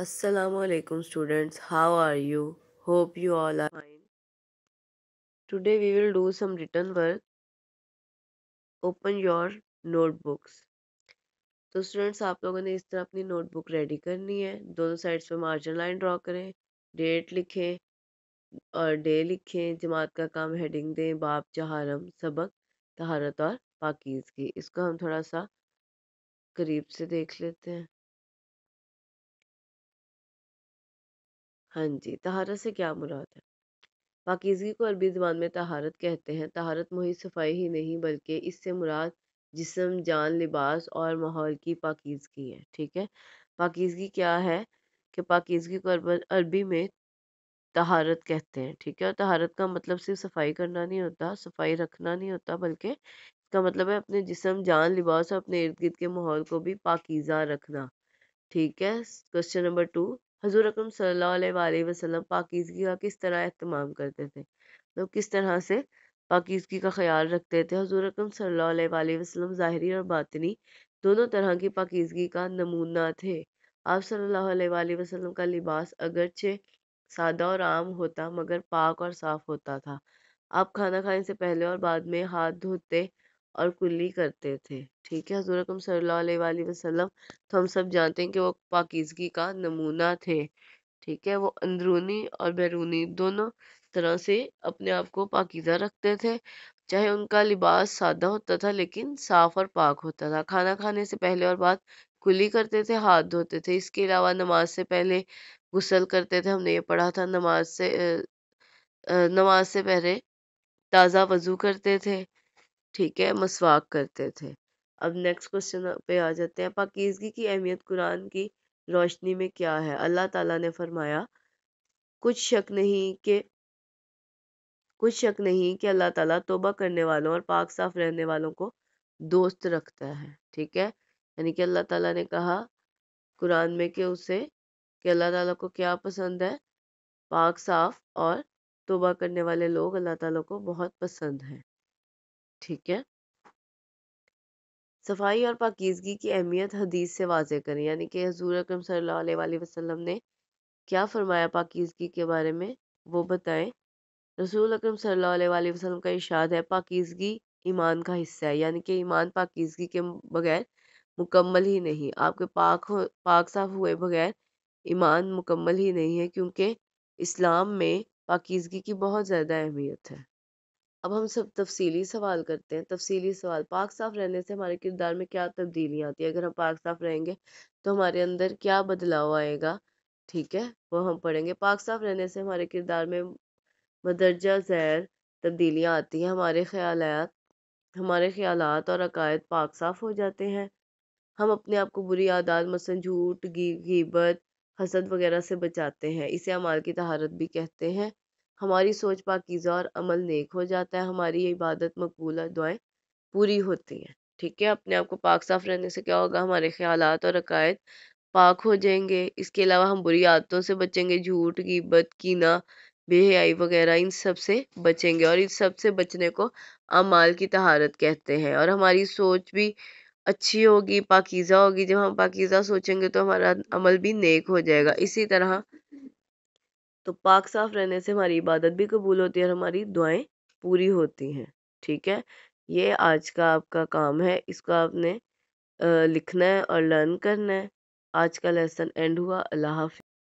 Assalamualaikum students how are you hope you all are fine today we will do some written work open your notebooks तो students आप लोगों ने इस तरह अपनी नोटबुक रेडी करनी है दोनों साइड्स पे मार्जिन लाइन ड्रॉ करें डेट लिखें और डे लिखें जमात का काम हेडिंग दें बाप जहारम सबक तहारत और पाकिज़गी इसको हम थोड़ा सा करीब से देख लेते हैं हाँ जी, तहारत से क्या मुराद है? पाकिजगी को अरबी जबान में तहारत कहते हैं। तहारत मुहित सफाई ही नहीं बल्कि इससे मुराद जिसम जान, लिबास और माहौल की पाकिजगी है, ठीक है? पाकिजगी क्या है कि पाकिजगी को अरबी में तहारत कहते हैं, ठीक है? और तहारत का मतलब सिर्फ़ सफाई करना नहीं होता, सफाई रखना नहीं होता बल्कि इसका मतलब है अपने जिसम जान, लिबास और अपने इर्द-गिर्द के माहौल को भी पाकिजा रखना, ठीक है? क्वेश्चन नंबर टू हजूर अकरम सल्लल्लाहु पाकिजगी का किस तरह अहतमाम करते थे तो किस तरह से पाकिजगी का ख्याल रखते थे हजूर अकरम सल्लल्लाहु वसलम ज़ाहरी और बातनी दोनों तरह की पाकिजगी का नमूना थे आप सल्ला वसलम का लिबास अगरचे सादा और आम होता मगर पाक और साफ होता था आप खाना खाने से पहले और बाद में हाथ धोते और कुल्ली करते थे ठीक है हजूर सल्लल्लाहु वसल्लम तो हम सब जानते हैं कि वो पाकिजगी का नमूना थे ठीक है वो अंदरूनी और बैरूनी दोनों तरह से अपने आप को पाकिज़ा रखते थे चाहे उनका लिबास सादा होता था लेकिन साफ और पाक होता था खाना खाने से पहले और बाद कुली करते थे हाथ धोते थे इसके अलावा नमाज से पहले गुसल करते थे हमने ये पढ़ा था नमाज से नमाज से पहले ताज़ा वज़ू करते थे ठीक है, मसवाक करते थे। अब नेक्स्ट क्वेश्चन पे आ जाते हैं, पाकिजगी की अहमियत कुरान की रोशनी में क्या है? अल्लाह ताला ने फरमाया, कुछ शक नहीं कि कुछ शक नहीं कि अल्लाह ताला तौबा करने वालों और पाक-साफ रहने वालों को दोस्त रखता है, ठीक है? यानी कि अल्लाह ताला ने कहा कुरान में कि उसे कि अल्लाह ताला को क्या पसंद है? पाक-साफ और तोबा करने वाले लोग अल्लाह ताला को बहुत पसंद हैं। ठीक है सफाई और पाकिजगी की अहमियत हदीस से वाजे करें यानी कि हजूर अक्रम वसल्लम ने क्या फरमाया पाकिजगी के बारे में वो बताएं रसूल अक्रम वसल्लम का इशाद है पाकिजगी ईमान का हिस्सा है यानी कि ईमान पाकिजगी के बगैर मुकम्मल ही नहीं आपके पाक हो पाक साफ हुए बगैर ईमान मुकम्मल ही नहीं है क्योंकि इस्लाम में पाकिजगी की बहुत ज़्यादा अहमियत है अब हम सब तफसीली सवाल करते हैं तफसीली सवाल पाक साफ रहने से हमारे किरदार में क्या तब्दीलियाँ आती है अगर हम पाक साफ रहेंगे तो हमारे अंदर क्या बदलाव आएगा ठीक है वो हम पढ़ेंगे पाक साफ रहने से हमारे किरदार में मदरजा जहर तब्दीलियाँ आती हैं हमारे ख्याल हमारे ख्याल और अकायद पाक साफ हो जाते हैं हम अपने आप को बुरी आदात मसन झूठ गीबत हसद वगैरह से बचाते हैं इसे अमाल की तहारत भी कहते हैं हमारी सोच पाकिज़ा और अमल नेक हो जाता है हमारी इबादत मकबूल और दुआएं पूरी होती हैं ठीक है अपने आप को पाक साफ रहने से क्या होगा हमारे ख्याल और अकायद पाक हो जाएंगे इसके अलावा हम बुरी आदतों से बचेंगे झूठ गिबत कीना बेहयाई वगैरह इन सब से बचेंगे और इन सब से बचने को अमाल की तहारत कहते हैं और हमारी सोच भी अच्छी होगी पाकिज़ा होगी जब हम पाकिज़ा सोचेंगे तो हमारा अमल भी नेक हो जाएगा इसी तरह तो पाक साफ रहने से हमारी इबादत भी कबूल होती है और हमारी दुआएं पूरी होती हैं ठीक है ये आज का आपका काम है इसको आपने लिखना है और लर्न करना है आज का लेसन एंड हुआ अल्लाह हाफि